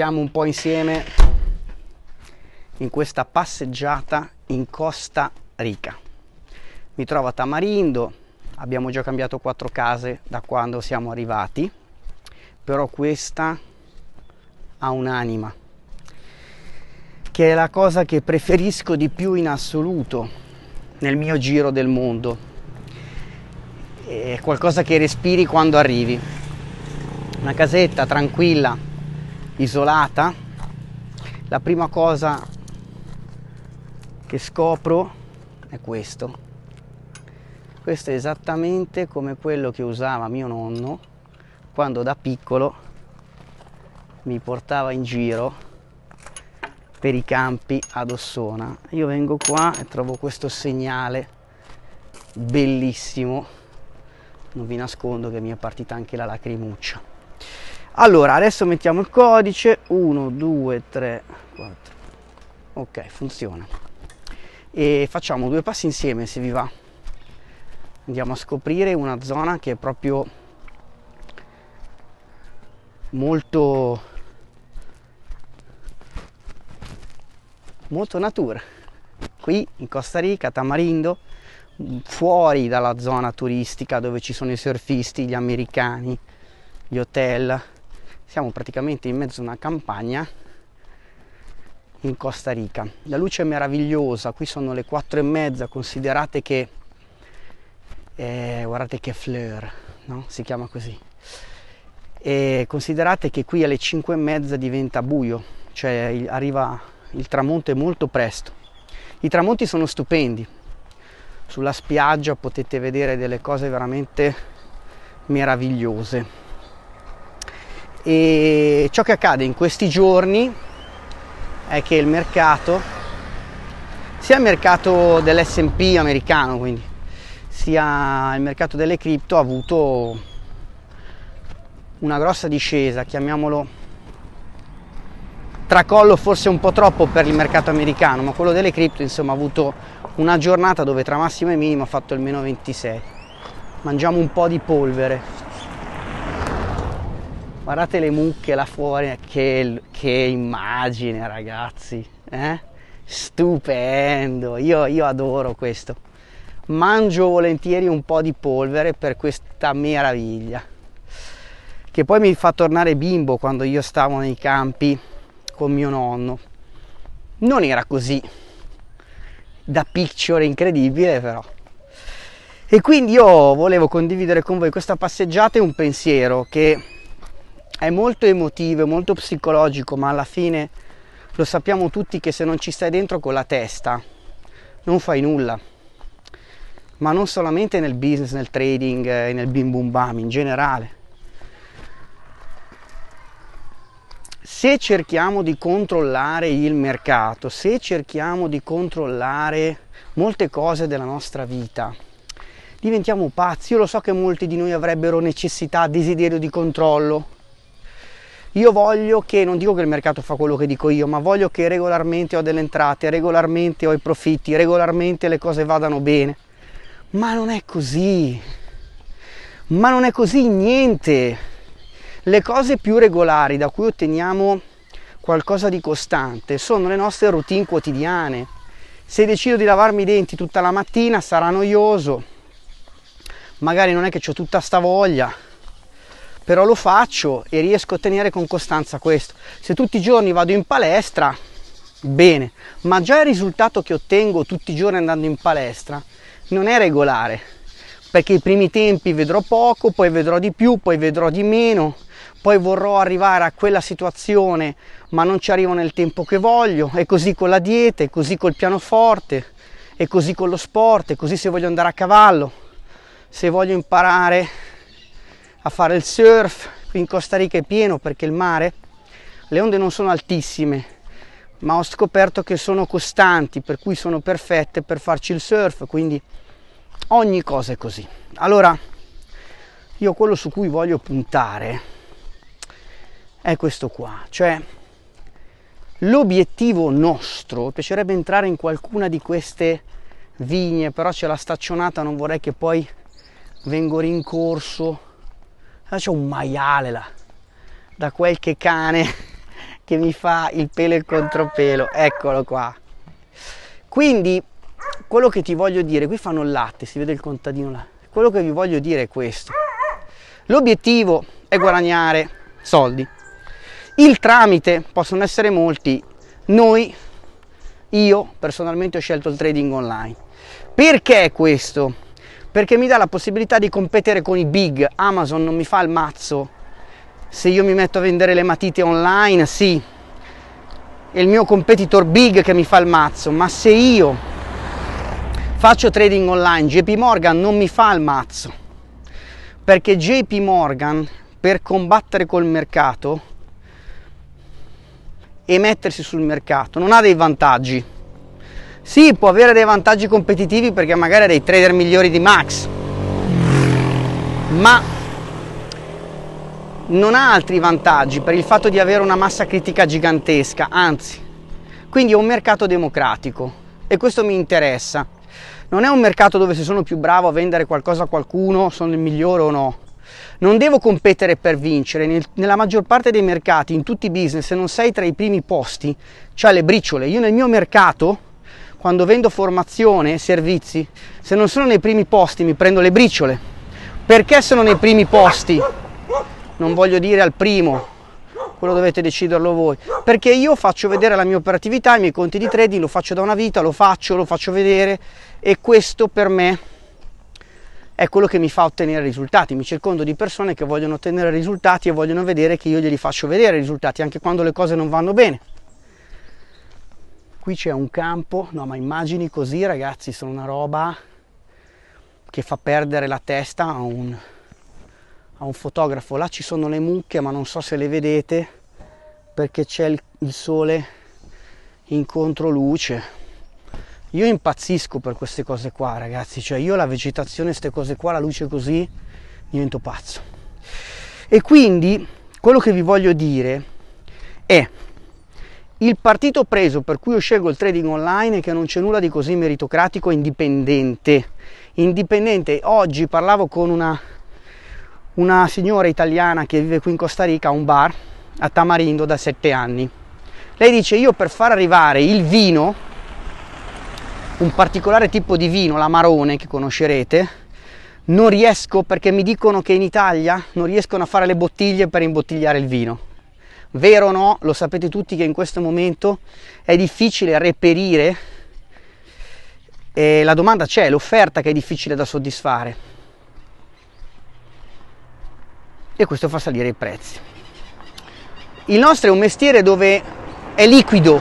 stiamo un po' insieme in questa passeggiata in Costa Rica. Mi trovo a Tamarindo, abbiamo già cambiato quattro case da quando siamo arrivati, però questa ha un'anima, che è la cosa che preferisco di più in assoluto nel mio giro del mondo. È qualcosa che respiri quando arrivi. Una casetta tranquilla, isolata, la prima cosa che scopro è questo. Questo è esattamente come quello che usava mio nonno quando da piccolo mi portava in giro per i campi ad Ossona. Io vengo qua e trovo questo segnale bellissimo. Non vi nascondo che mi è partita anche la lacrimuccia allora adesso mettiamo il codice 1 2 3 4 ok funziona e facciamo due passi insieme se vi va andiamo a scoprire una zona che è proprio molto molto natura qui in Costa Rica Tamarindo fuori dalla zona turistica dove ci sono i surfisti gli americani gli hotel siamo praticamente in mezzo a una campagna in Costa Rica. La luce è meravigliosa, qui sono le 4 e mezza, considerate che, eh, guardate che fleur, no? si chiama così, e considerate che qui alle 5 e mezza diventa buio, cioè arriva il tramonto molto presto. I tramonti sono stupendi, sulla spiaggia potete vedere delle cose veramente meravigliose e ciò che accade in questi giorni è che il mercato, sia il mercato dell'SP americano, quindi, sia il mercato delle cripto, ha avuto una grossa discesa, chiamiamolo tracollo forse un po' troppo per il mercato americano, ma quello delle cripto insomma ha avuto una giornata dove tra massimo e minimo ha fatto il meno 26. Mangiamo un po' di polvere. Guardate le mucche là fuori, eh, che, che immagine ragazzi, eh? stupendo, io, io adoro questo. Mangio volentieri un po' di polvere per questa meraviglia, che poi mi fa tornare bimbo quando io stavo nei campi con mio nonno. Non era così, da picture incredibile però. E quindi io volevo condividere con voi questa passeggiata e un pensiero che è molto emotivo, molto psicologico, ma alla fine lo sappiamo tutti che se non ci stai dentro con la testa non fai nulla. Ma non solamente nel business, nel trading, e eh, nel bim bum bam, in generale. Se cerchiamo di controllare il mercato, se cerchiamo di controllare molte cose della nostra vita, diventiamo pazzi. Io lo so che molti di noi avrebbero necessità, desiderio di controllo, io voglio che, non dico che il mercato fa quello che dico io, ma voglio che regolarmente ho delle entrate, regolarmente ho i profitti, regolarmente le cose vadano bene. Ma non è così. Ma non è così niente. Le cose più regolari da cui otteniamo qualcosa di costante sono le nostre routine quotidiane. Se decido di lavarmi i denti tutta la mattina sarà noioso. Magari non è che ho tutta sta voglia però lo faccio e riesco a tenere con costanza questo. Se tutti i giorni vado in palestra, bene, ma già il risultato che ottengo tutti i giorni andando in palestra non è regolare, perché i primi tempi vedrò poco, poi vedrò di più, poi vedrò di meno, poi vorrò arrivare a quella situazione, ma non ci arrivo nel tempo che voglio, è così con la dieta, è così col pianoforte, è così con lo sport, è così se voglio andare a cavallo, se voglio imparare a fare il surf, qui in Costa Rica è pieno perché il mare, le onde non sono altissime, ma ho scoperto che sono costanti, per cui sono perfette per farci il surf, quindi ogni cosa è così. Allora, io quello su cui voglio puntare è questo qua, cioè l'obiettivo nostro, piacerebbe entrare in qualcuna di queste vigne, però c'è la staccionata, non vorrei che poi vengo rincorso allora ah, c'è un maiale là, da qualche cane che mi fa il pelo e il contropelo. Eccolo qua. Quindi, quello che ti voglio dire, qui fanno il latte, si vede il contadino là. Quello che vi voglio dire è questo. L'obiettivo è guadagnare soldi. Il tramite possono essere molti. Noi, io personalmente ho scelto il trading online. Perché questo? perché mi dà la possibilità di competere con i big. Amazon non mi fa il mazzo. Se io mi metto a vendere le matite online, sì, è il mio competitor big che mi fa il mazzo, ma se io faccio trading online, JP Morgan non mi fa il mazzo. Perché JP Morgan per combattere col mercato e mettersi sul mercato non ha dei vantaggi sì, può avere dei vantaggi competitivi perché magari ha dei trader migliori di Max, ma non ha altri vantaggi per il fatto di avere una massa critica gigantesca, anzi, quindi è un mercato democratico e questo mi interessa. Non è un mercato dove se sono più bravo a vendere qualcosa a qualcuno sono il migliore o no. Non devo competere per vincere, Nel, nella maggior parte dei mercati, in tutti i business, se non sei tra i primi posti, cioè le briciole. Io nel mio mercato quando vendo formazione e servizi, se non sono nei primi posti mi prendo le briciole. Perché sono nei primi posti? Non voglio dire al primo, quello dovete deciderlo voi, perché io faccio vedere la mia operatività, i miei conti di trading, lo faccio da una vita, lo faccio, lo faccio vedere e questo per me è quello che mi fa ottenere risultati. Mi circondo di persone che vogliono ottenere risultati e vogliono vedere che io glieli faccio vedere i risultati, anche quando le cose non vanno bene qui c'è un campo, no ma immagini così ragazzi sono una roba che fa perdere la testa a un, a un fotografo. Là ci sono le mucche ma non so se le vedete perché c'è il, il sole in controluce. Io impazzisco per queste cose qua ragazzi, cioè io la vegetazione, queste cose qua, la luce così, divento pazzo. E quindi quello che vi voglio dire è il partito preso per cui io scelgo il trading online è che non c'è nulla di così meritocratico e indipendente. Indipendente, oggi parlavo con una, una signora italiana che vive qui in Costa Rica a un bar a Tamarindo da sette anni. Lei dice io per far arrivare il vino, un particolare tipo di vino, l'amarone che conoscerete, non riesco perché mi dicono che in Italia non riescono a fare le bottiglie per imbottigliare il vino Vero o no, lo sapete tutti che in questo momento è difficile reperire, eh, la domanda c'è, l'offerta che è difficile da soddisfare. E questo fa salire i prezzi. Il nostro è un mestiere dove è liquido,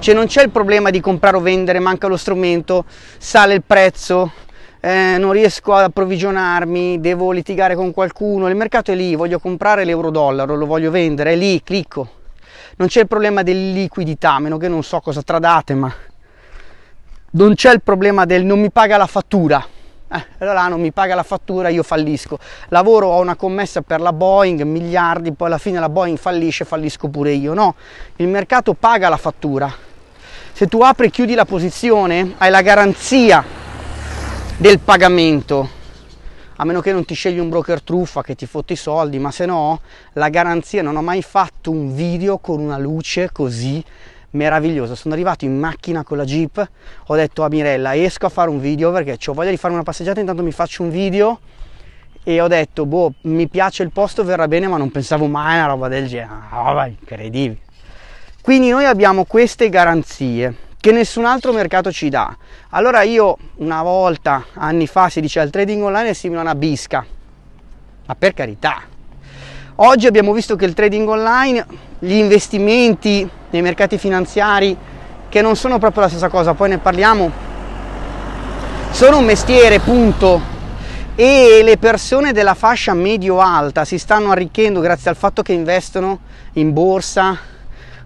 cioè non c'è il problema di comprare o vendere, manca lo strumento, sale il prezzo, eh, non riesco ad approvvigionarmi, devo litigare con qualcuno, il mercato è lì, voglio comprare l'euro-dollaro, lo voglio vendere, è lì, clicco. Non c'è il problema della meno che non so cosa tradate, ma non c'è il problema del non mi paga la fattura. Eh, allora non mi paga la fattura, io fallisco. Lavoro, ho una commessa per la Boeing, miliardi, poi alla fine la Boeing fallisce, fallisco pure io. No, il mercato paga la fattura. Se tu apri e chiudi la posizione, hai la garanzia del pagamento a meno che non ti scegli un broker truffa che ti fotti i soldi, ma se no la garanzia, non ho mai fatto un video con una luce così meravigliosa. Sono arrivato in macchina con la Jeep, ho detto a Mirella esco a fare un video perché ho voglia di fare una passeggiata, intanto mi faccio un video e ho detto boh mi piace il posto, verrà bene, ma non pensavo mai a una roba del genere, una ah, incredibile. Quindi noi abbiamo queste garanzie che nessun altro mercato ci dà. Allora io una volta, anni fa, si diceva il trading online è simile a una bisca, ma per carità. Oggi abbiamo visto che il trading online, gli investimenti nei mercati finanziari, che non sono proprio la stessa cosa, poi ne parliamo, sono un mestiere, punto. E le persone della fascia medio-alta si stanno arricchendo grazie al fatto che investono in borsa,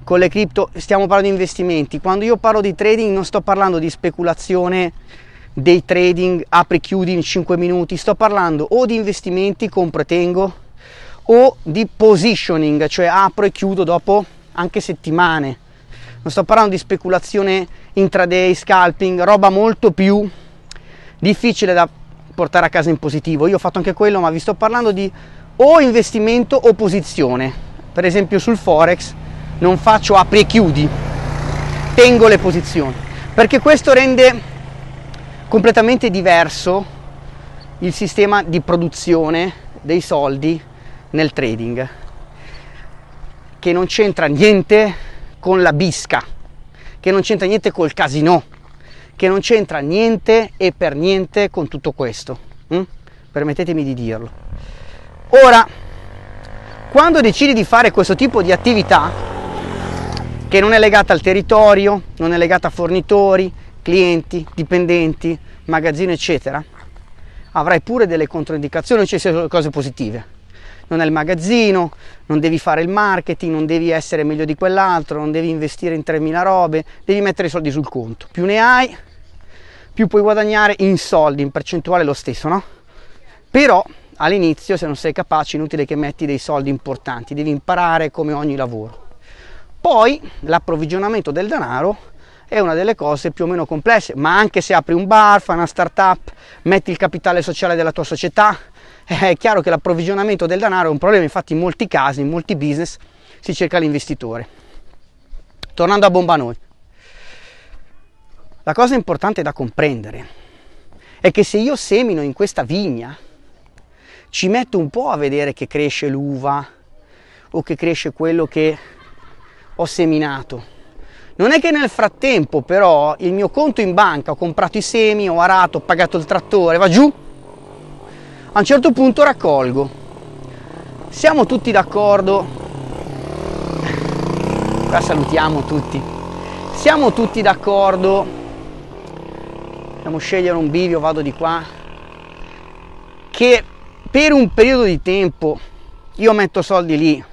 con le cripto stiamo parlando di investimenti. Quando io parlo di trading non sto parlando di speculazione dei trading, apri chiudi in 5 minuti, sto parlando o di investimenti, compro e tengo, o di positioning, cioè apro e chiudo dopo anche settimane. Non sto parlando di speculazione intraday, scalping, roba molto più difficile da portare a casa in positivo. Io ho fatto anche quello, ma vi sto parlando di o investimento o posizione. Per esempio sul Forex non faccio apri e chiudi, tengo le posizioni, perché questo rende completamente diverso il sistema di produzione dei soldi nel trading, che non c'entra niente con la bisca, che non c'entra niente col casino, che non c'entra niente e per niente con tutto questo. Mm? Permettetemi di dirlo. Ora, quando decidi di fare questo tipo di attività, che non è legata al territorio, non è legata a fornitori, clienti, dipendenti, magazzino, eccetera, avrai pure delle controindicazioni, cioè sono cose positive. Non è il magazzino, non devi fare il marketing, non devi essere meglio di quell'altro, non devi investire in 3.000 robe, devi mettere i soldi sul conto. Più ne hai, più puoi guadagnare in soldi, in percentuale lo stesso, no? Però all'inizio, se non sei capace, è inutile che metti dei soldi importanti, devi imparare come ogni lavoro. Poi l'approvvigionamento del denaro è una delle cose più o meno complesse, ma anche se apri un bar, fai una startup, metti il capitale sociale della tua società, è chiaro che l'approvvigionamento del denaro è un problema, infatti in molti casi, in molti business si cerca l'investitore. Tornando a bomba noi. La cosa importante da comprendere è che se io semino in questa vigna, ci metto un po' a vedere che cresce l'uva o che cresce quello che ho seminato. Non è che nel frattempo però il mio conto in banca, ho comprato i semi, ho arato, ho pagato il trattore, va giù. A un certo punto raccolgo. Siamo tutti d'accordo? Qua salutiamo tutti. Siamo tutti d'accordo? Dobbiamo scegliere un bivio, vado di qua. Che per un periodo di tempo io metto soldi lì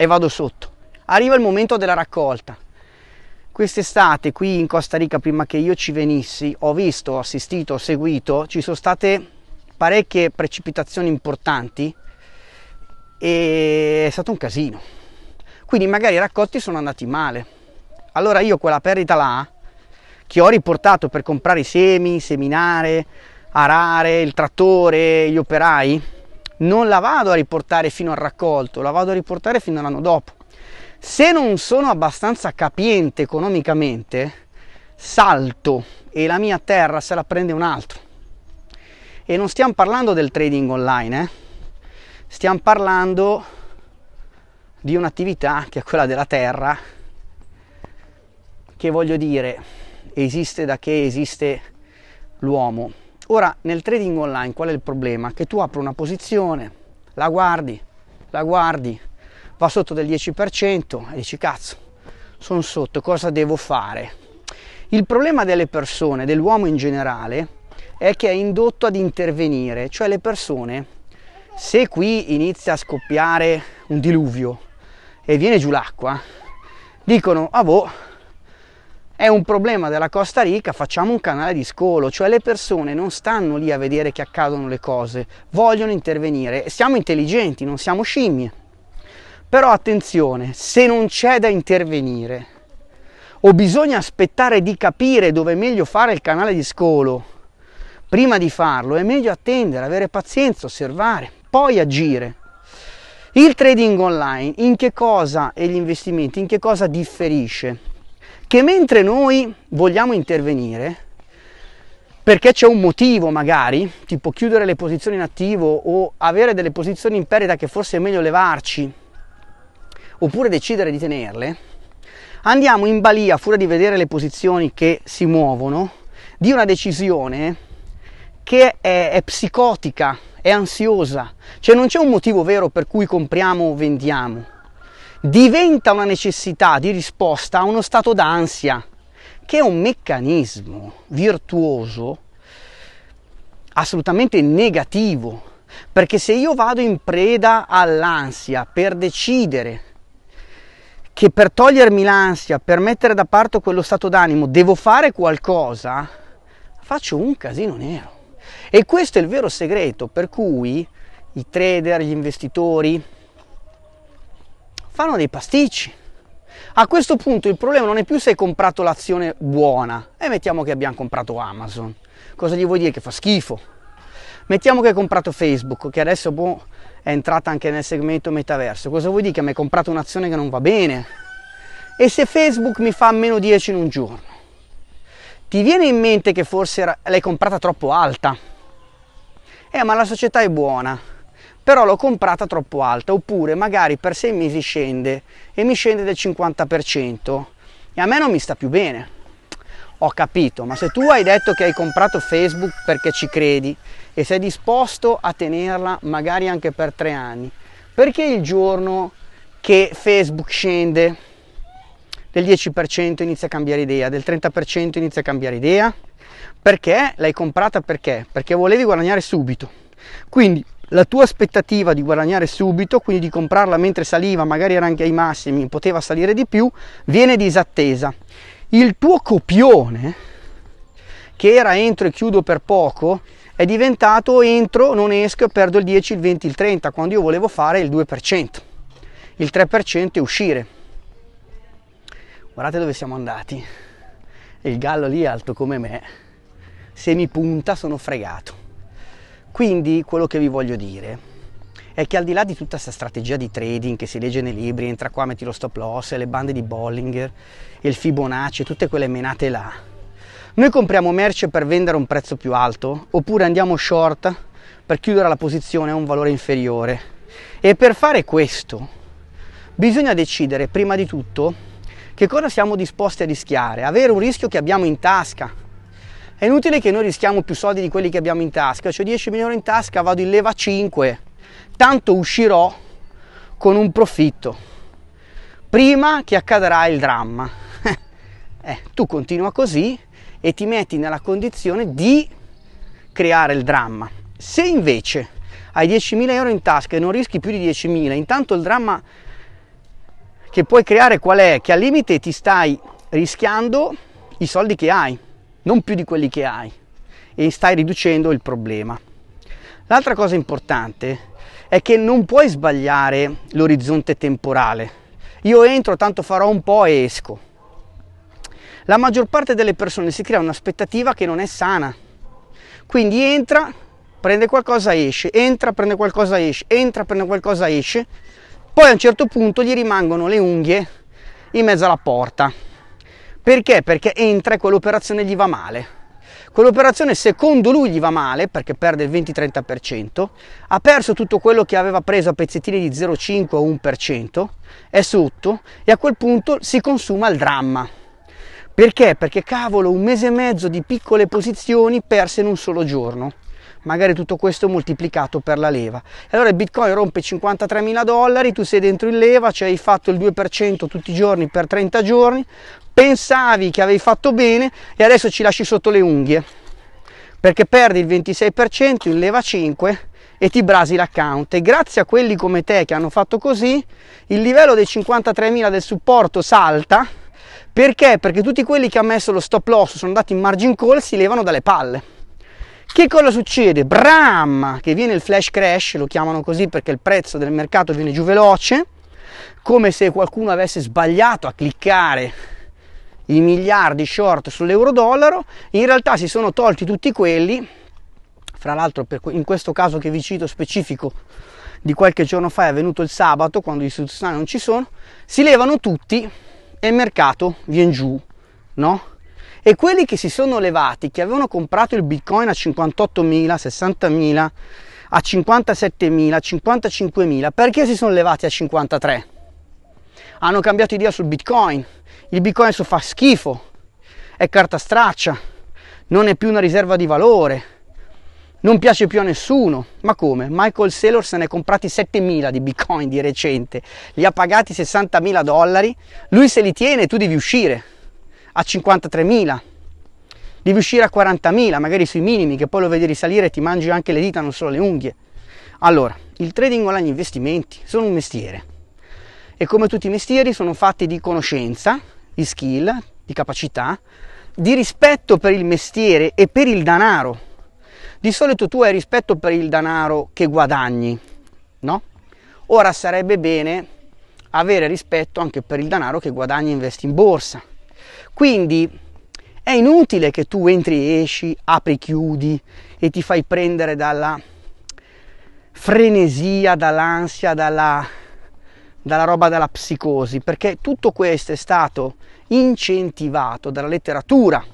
e vado sotto Arriva il momento della raccolta. Quest'estate qui in Costa Rica, prima che io ci venissi, ho visto, ho assistito, ho seguito, ci sono state parecchie precipitazioni importanti e è stato un casino. Quindi magari i raccolti sono andati male. Allora io quella perdita là, che ho riportato per comprare i semi, seminare, arare, il trattore, gli operai, non la vado a riportare fino al raccolto, la vado a riportare fino all'anno dopo. Se non sono abbastanza capiente economicamente, salto e la mia terra se la prende un altro. E non stiamo parlando del trading online, eh? stiamo parlando di un'attività che è quella della terra, che voglio dire esiste da che esiste l'uomo. Ora, nel trading online qual è il problema? Che tu apri una posizione, la guardi, la guardi, va sotto del 10% e dici cazzo, sono sotto, cosa devo fare? Il problema delle persone, dell'uomo in generale, è che è indotto ad intervenire, cioè le persone, se qui inizia a scoppiare un diluvio e viene giù l'acqua, dicono, ah boh, è un problema della Costa Rica, facciamo un canale di scolo, cioè le persone non stanno lì a vedere che accadono le cose, vogliono intervenire, siamo intelligenti, non siamo scimmie. Però attenzione, se non c'è da intervenire o bisogna aspettare di capire dove è meglio fare il canale di scolo, prima di farlo è meglio attendere, avere pazienza, osservare, poi agire. Il trading online in che cosa e gli investimenti in che cosa differisce? Che mentre noi vogliamo intervenire, perché c'è un motivo magari, tipo chiudere le posizioni in attivo o avere delle posizioni in perdita che forse è meglio levarci, oppure decidere di tenerle, andiamo in balia, a furia di vedere le posizioni che si muovono, di una decisione che è, è psicotica, è ansiosa, cioè non c'è un motivo vero per cui compriamo o vendiamo. Diventa una necessità di risposta a uno stato d'ansia, che è un meccanismo virtuoso assolutamente negativo, perché se io vado in preda all'ansia per decidere che per togliermi l'ansia, per mettere da parte quello stato d'animo, devo fare qualcosa, faccio un casino nero. E questo è il vero segreto per cui i trader, gli investitori fanno dei pasticci. A questo punto il problema non è più se hai comprato l'azione buona, e mettiamo che abbiamo comprato Amazon. Cosa gli vuol dire che fa schifo? Mettiamo che hai comprato Facebook, che adesso boh, è entrata anche nel segmento metaverso. Cosa vuol dire che mi hai comprato un'azione che non va bene? E se Facebook mi fa meno 10 in un giorno? Ti viene in mente che forse l'hai comprata troppo alta? Eh, ma la società è buona, però l'ho comprata troppo alta, oppure magari per sei mesi scende e mi scende del 50% e a me non mi sta più bene ho capito, ma se tu hai detto che hai comprato Facebook perché ci credi e sei disposto a tenerla magari anche per tre anni, perché il giorno che Facebook scende del 10% inizia a cambiare idea, del 30% inizia a cambiare idea? Perché l'hai comprata perché? Perché volevi guadagnare subito. Quindi la tua aspettativa di guadagnare subito, quindi di comprarla mentre saliva, magari era anche ai massimi, poteva salire di più, viene disattesa il tuo copione, che era entro e chiudo per poco, è diventato entro, non esco, perdo il 10, il 20, il 30, quando io volevo fare il 2%, il 3% e uscire. Guardate dove siamo andati. Il gallo lì alto come me, se mi punta sono fregato. Quindi quello che vi voglio dire è che al di là di tutta questa strategia di trading che si legge nei libri, entra qua, metti lo stop loss, le bande di Bollinger, il Fibonacci, tutte quelle menate là, noi compriamo merce per vendere a un prezzo più alto oppure andiamo short per chiudere la posizione a un valore inferiore. E per fare questo bisogna decidere prima di tutto che cosa siamo disposti a rischiare, avere un rischio che abbiamo in tasca. È inutile che noi rischiamo più soldi di quelli che abbiamo in tasca, cioè 10 milioni in tasca vado in leva 5 tanto uscirò con un profitto, prima che accadrà il dramma. eh, tu continua così e ti metti nella condizione di creare il dramma. Se invece hai 10.000 euro in tasca e non rischi più di 10.000, intanto il dramma che puoi creare qual è? Che al limite ti stai rischiando i soldi che hai, non più di quelli che hai e stai riducendo il problema. L'altra cosa importante è che non puoi sbagliare l'orizzonte temporale. Io entro, tanto farò un po' e esco. La maggior parte delle persone si crea un'aspettativa che non è sana. Quindi entra, prende qualcosa, esce, entra, prende qualcosa, esce, entra, prende qualcosa, esce. Poi a un certo punto gli rimangono le unghie in mezzo alla porta. Perché? Perché entra e quell'operazione gli va male Quell'operazione secondo lui gli va male perché perde il 20-30%, ha perso tutto quello che aveva preso a pezzettini di 0,5 o 1%, è sotto e a quel punto si consuma il dramma. Perché? Perché cavolo, un mese e mezzo di piccole posizioni perse in un solo giorno magari tutto questo moltiplicato per la leva. Allora il bitcoin rompe 53 mila dollari, tu sei dentro in leva, cioè hai fatto il 2% tutti i giorni per 30 giorni, pensavi che avevi fatto bene e adesso ci lasci sotto le unghie perché perdi il 26% in leva 5 e ti brasi l'account e grazie a quelli come te che hanno fatto così il livello dei 53.000 del supporto salta perché? Perché tutti quelli che hanno messo lo stop loss sono andati in margin call si levano dalle palle che cosa succede? Bram che viene il flash crash lo chiamano così perché il prezzo del mercato viene giù veloce come se qualcuno avesse sbagliato a cliccare i miliardi short sull'euro-dollaro, in realtà si sono tolti tutti quelli, fra l'altro in questo caso che vi cito specifico di qualche giorno fa è avvenuto il sabato quando gli istituzionali non ci sono, si levano tutti e il mercato viene giù, no? E quelli che si sono levati, che avevano comprato il bitcoin a 58.000, 60.000, a 57.000, 55.000, perché si sono levati a 53? Hanno cambiato idea sul bitcoin, il bitcoin adesso fa schifo, è carta straccia, non è più una riserva di valore, non piace più a nessuno. Ma come? Michael Saylor se ne è comprati 7.000 di bitcoin di recente, li ha pagati 60.000 dollari, lui se li tiene tu devi uscire a 53.000, devi uscire a 40.000, magari sui minimi, che poi lo vedi risalire e ti mangi anche le dita, non solo le unghie. Allora, il trading online investimenti sono un mestiere e come tutti i mestieri sono fatti di conoscenza, di skill, di capacità, di rispetto per il mestiere e per il denaro. Di solito tu hai rispetto per il denaro che guadagni, no? Ora sarebbe bene avere rispetto anche per il denaro che guadagni e investi in borsa. Quindi è inutile che tu entri e esci, apri, e chiudi e ti fai prendere dalla frenesia, dall'ansia, dalla, dalla roba della psicosi, perché tutto questo è stato incentivato dalla letteratura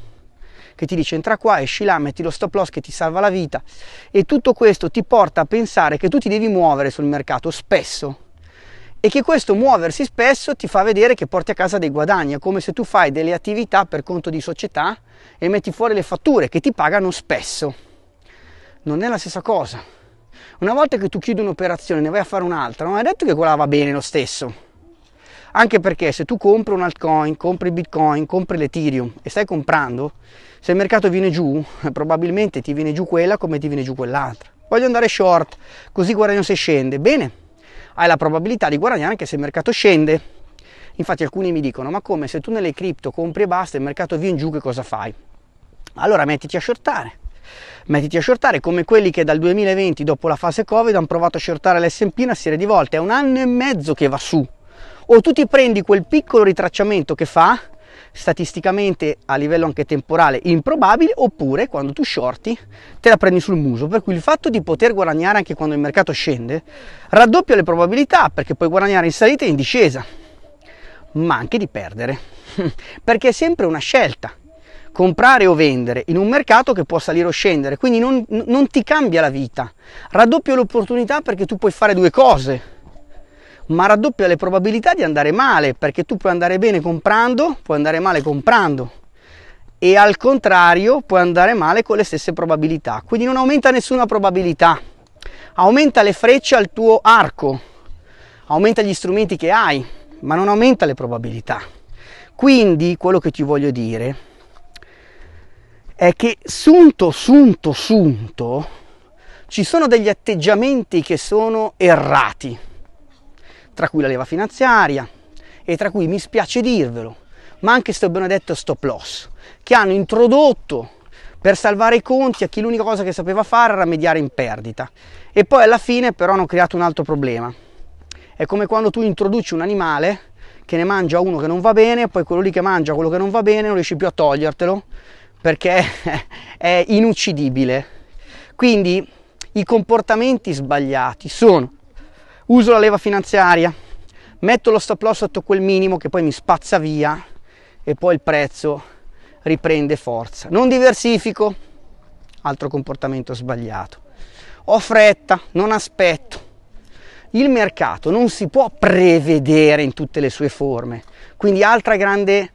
che ti dice entra qua, esci là, metti lo stop loss che ti salva la vita e tutto questo ti porta a pensare che tu ti devi muovere sul mercato spesso e che questo muoversi spesso ti fa vedere che porti a casa dei guadagni, è come se tu fai delle attività per conto di società e metti fuori le fatture che ti pagano spesso. Non è la stessa cosa. Una volta che tu chiudi un'operazione ne vai a fare un'altra, non è detto che quella va bene lo stesso anche perché se tu compri un altcoin, compri bitcoin, compri l'Ethereum e stai comprando, se il mercato viene giù, eh, probabilmente ti viene giù quella come ti viene giù quell'altra. Voglio andare short, così guadagno se scende. Bene, hai la probabilità di guadagnare anche se il mercato scende. Infatti alcuni mi dicono, ma come se tu nelle cripto compri e basta, e il mercato viene giù, che cosa fai? Allora mettiti a shortare mettiti a shortare come quelli che dal 2020 dopo la fase covid hanno provato a shortare l'S&P una serie di volte è un anno e mezzo che va su o tu ti prendi quel piccolo ritracciamento che fa statisticamente a livello anche temporale improbabile oppure quando tu shorti te la prendi sul muso per cui il fatto di poter guadagnare anche quando il mercato scende raddoppia le probabilità perché puoi guadagnare in salita e in discesa ma anche di perdere perché è sempre una scelta comprare o vendere in un mercato che può salire o scendere quindi non, non ti cambia la vita raddoppia l'opportunità perché tu puoi fare due cose ma raddoppia le probabilità di andare male, perché tu puoi andare bene comprando, puoi andare male comprando e al contrario puoi andare male con le stesse probabilità. Quindi non aumenta nessuna probabilità, aumenta le frecce al tuo arco, aumenta gli strumenti che hai, ma non aumenta le probabilità. Quindi quello che ti voglio dire è che sunto, sunto, sunto, ci sono degli atteggiamenti che sono errati tra cui la leva finanziaria e tra cui, mi spiace dirvelo, ma anche sto benedetto stop loss, che hanno introdotto per salvare i conti a chi l'unica cosa che sapeva fare era mediare in perdita. E poi alla fine però hanno creato un altro problema. È come quando tu introduci un animale che ne mangia uno che non va bene, poi quello lì che mangia quello che non va bene non riesci più a togliertelo perché è inuccidibile. Quindi i comportamenti sbagliati sono uso la leva finanziaria, metto lo stop loss sotto quel minimo che poi mi spazza via e poi il prezzo riprende forza. Non diversifico, altro comportamento sbagliato. Ho fretta, non aspetto. Il mercato non si può prevedere in tutte le sue forme, quindi altra grande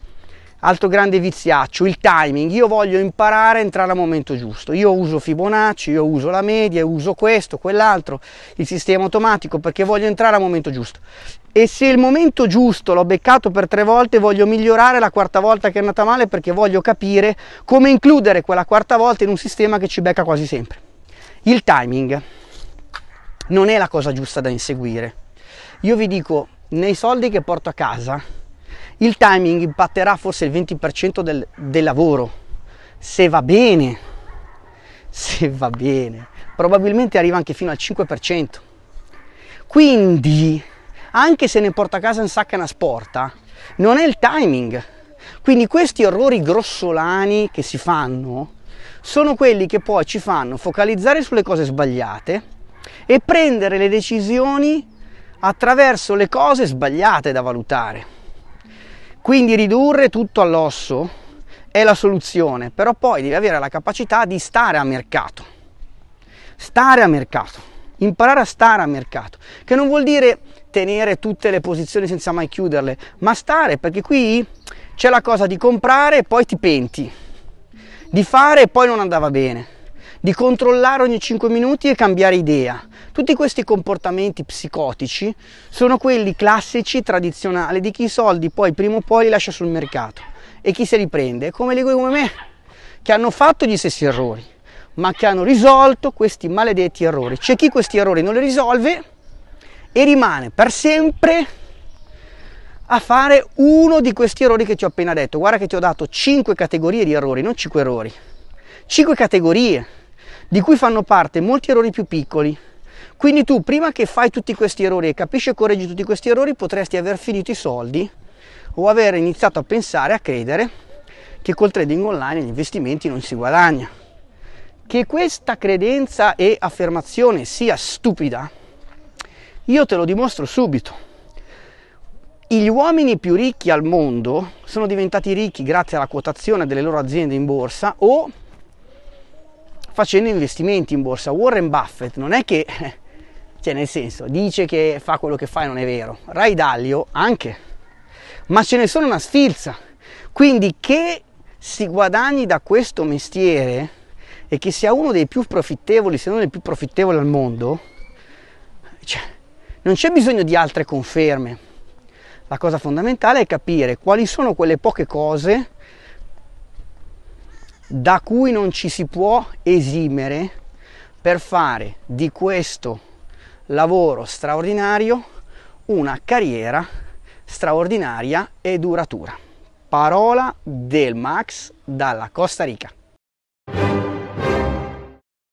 altro grande viziaccio, il timing, io voglio imparare a entrare al momento giusto, io uso Fibonacci, io uso la media, uso questo, quell'altro, il sistema automatico perché voglio entrare al momento giusto e se il momento giusto l'ho beccato per tre volte voglio migliorare la quarta volta che è andata male perché voglio capire come includere quella quarta volta in un sistema che ci becca quasi sempre. Il timing non è la cosa giusta da inseguire. Io vi dico, nei soldi che porto a casa, il timing impatterà forse il 20% del, del lavoro, se va bene, se va bene, probabilmente arriva anche fino al 5%. Quindi, anche se ne porta a casa un sacco e una sporta, non è il timing. Quindi questi errori grossolani che si fanno sono quelli che poi ci fanno focalizzare sulle cose sbagliate e prendere le decisioni attraverso le cose sbagliate da valutare. Quindi ridurre tutto all'osso è la soluzione, però poi devi avere la capacità di stare a mercato. Stare a mercato, imparare a stare a mercato, che non vuol dire tenere tutte le posizioni senza mai chiuderle, ma stare, perché qui c'è la cosa di comprare e poi ti penti, di fare e poi non andava bene di controllare ogni 5 minuti e cambiare idea. Tutti questi comportamenti psicotici sono quelli classici, tradizionali, di chi i soldi poi prima o poi li lascia sul mercato e chi se li prende, come li come me, che hanno fatto gli stessi errori, ma che hanno risolto questi maledetti errori. C'è chi questi errori non li risolve e rimane per sempre a fare uno di questi errori che ti ho appena detto. Guarda che ti ho dato 5 categorie di errori, non 5 errori. 5 categorie di cui fanno parte molti errori più piccoli. Quindi tu prima che fai tutti questi errori e capisci e correggi tutti questi errori potresti aver finito i soldi o aver iniziato a pensare, a credere che col trading online gli investimenti non si guadagna. Che questa credenza e affermazione sia stupida, io te lo dimostro subito. Gli uomini più ricchi al mondo sono diventati ricchi grazie alla quotazione delle loro aziende in borsa o facendo investimenti in borsa. Warren Buffett non è che, cioè nel senso, dice che fa quello che fa e non è vero. Ray Dalio anche, ma ce ne sono una sfilza. Quindi che si guadagni da questo mestiere e che sia uno dei più profittevoli, se non il più profittevole al mondo, cioè, non c'è bisogno di altre conferme. La cosa fondamentale è capire quali sono quelle poche cose da cui non ci si può esimere per fare di questo lavoro straordinario una carriera straordinaria e duratura. Parola del Max dalla Costa Rica.